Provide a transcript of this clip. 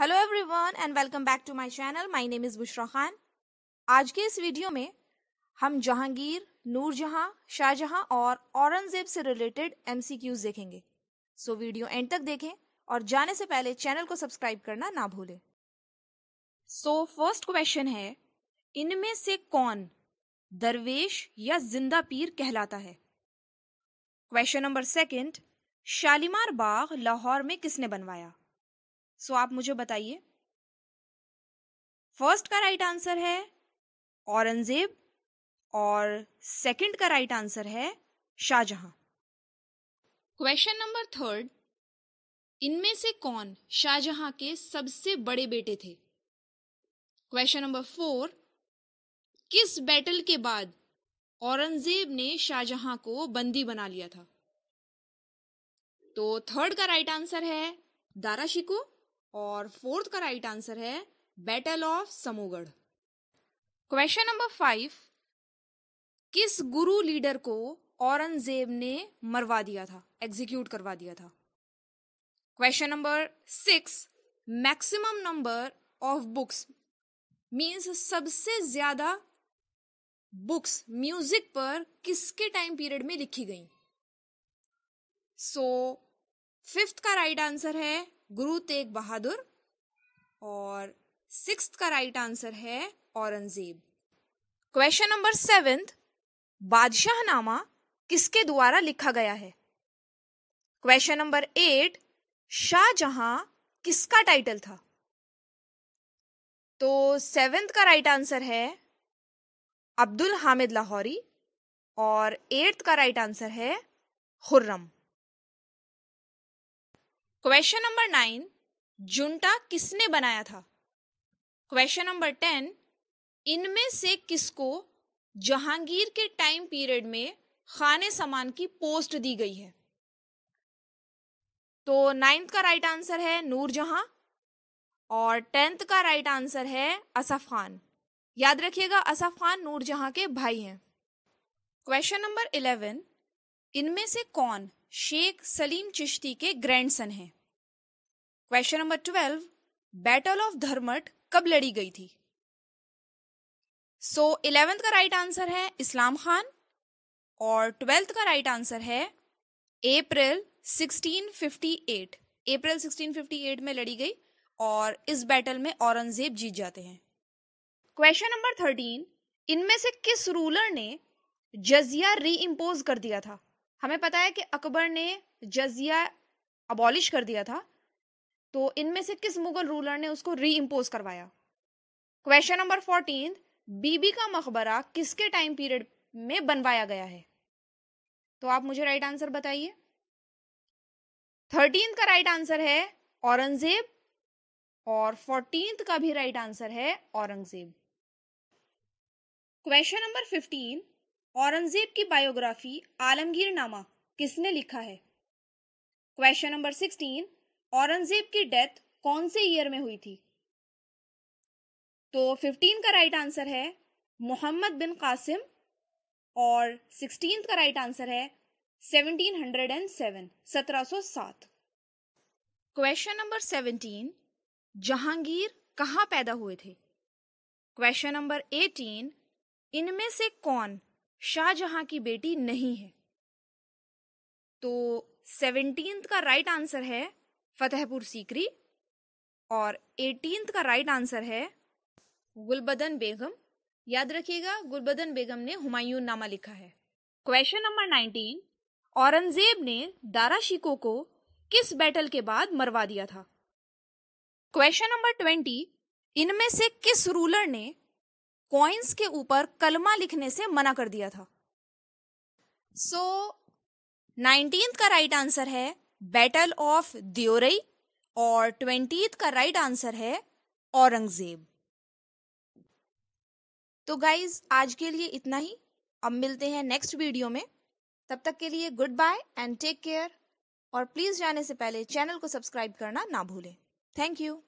hello everyone and welcome back to my channel my name is Bushra Khan आज के इस video में हम जहांगीर नूरजहां शाहजहां और औरंगजेब से रिलेटेड एमसीक्यूज देखेंगे सो so, वीडियो एंड तक देखें और जाने से पहले चैनल को सब्सक्राइब करना ना भूलें सो फर्स्ट क्वेश्चन है इनमें से कौन दरवेश या जिंदा पीर कहलाता है question number second Shalimar Bagh Lahore में किसने बनवाया सो आप मुझे बताइए फर्स्ट का राइट आंसर है औरंगजेब और सेकंड का राइट आंसर है शाहजहां क्वेश्चन नंबर थर्ड इनमें से कौन शाहजहां के सबसे बड़े बेटे थे क्वेश्चन नंबर फोर किस बैटल के बाद औरंगजेब ने शाहजहां को बंदी बना लिया था तो थर्ड का राइट आंसर है दारा शिको और फोर्थ का राइट आंसर है battle of Samugarh question number five किस गुरु लीडर को औरंगजेब ने मरवा दिया था एग्जीक्यूट करवा दिया था question number six maximum number of books means सबसे ज्यादा बुक्स म्यूजिक पर किसके टाइम पीरियड में लिखी गई सो फिफ्थ का राइट आंसर है गुरु तेग बहादुर और सिक्स का राइट आंसर है औरंगजेब क्वेश्चन नंबर सेवेंथ नामा किसके द्वारा लिखा गया है क्वेश्चन नंबर एट शाहजहां किसका टाइटल था तो सेवेंथ का राइट आंसर है अब्दुल हामिद लाहौरी और एट्थ का राइट आंसर है Khurram question number nine junta किसने बनाया था क्वेश्चन नंबर टेन इनमें से किसको जहांगीर के टाइम पीरियड में खाने सामान की पोस्ट दी गई है तो नाइन्थ का राइट आंसर है नूरजहां और टेंथ का राइट आंसर है असफ खान याद रखिएगा असफ खान जहां के भाई हैं क्वेश्चन नंबर इलेवन इनमें से कौन शेख सलीम चिश्ती के सन है question number twelve battle of Dharmat कब लड़ी गई थी सो so, इलेवेंथ का राइट आंसर है इस्लाम खान और ट्वेल्थ का राइट आंसर है अप्रैल 1658 अप्रैल 1658 में लड़ी गई और इस बैटल में औरंगजेब जीत जाते हैं क्वेश्चन नंबर थर्टीन इनमें से किस रूलर ने जजिया री इम्पोज कर दिया था हमें पता है कि अकबर ने जजिया अबॉलिश कर दिया था तो इनमें से किस मुगल रूलर ने उसको री इम्पोज करवाया क्वेश्चन नंबर फोर्टीन बीबी का मकबरा किसके टाइम पीरियड में बनवाया गया है तो आप मुझे राइट आंसर बताइए थर्टीन का राइट आंसर है औरंगजेब और फोर्टीन का भी राइट आंसर है Aurangzeb question number fifteen Aurangzeb की बायोग्राफी आलमगीर नामा किसने लिखा है क्वेश्चन नंबर सिक्सटीन औरंगजेब की डेथ कौन से ईयर में हुई थी तो फिफ्टीन का राइट आंसर है मोहम्मद बिन कासिम और सिक्सटीन का राइट आंसर है सेवनटीन हंड्रेड एंड सेवन सत्रह सौ सात क्वेश्चन नंबर सेवनटीन जहांगीर कहाँ पैदा हुए थे क्वेश्चन नंबर एटीन इनमें से कौन शाहजहां की बेटी नहीं है तो सेवनटीन का राइट आंसर है फतेहपुर सीकरी और एटीन का राइट आंसर है गुलबदन बेगम याद रखिएगा गुलबदन बेगम ने हुमायूं नामा लिखा है क्वेश्चन नंबर नाइनटीन औरंगजेब ने दारा शिको को किस बैटल के बाद मरवा दिया था क्वेश्चन नंबर ट्वेंटी इनमें से किस रूलर ने कॉइन्स के ऊपर कलमा लिखने से मना कर दिया था सो so, नाइनटीन का राइट right आंसर है बैटल ऑफ दियोरई और ट्वेंटी का राइट right आंसर है औरंगजेब तो गाइज आज के लिए इतना ही अब मिलते हैं नेक्स्ट वीडियो में तब तक के लिए goodbye and take care और प्लीज जाने से पहले चैनल को सब्सक्राइब करना ना भूलें थैंक यू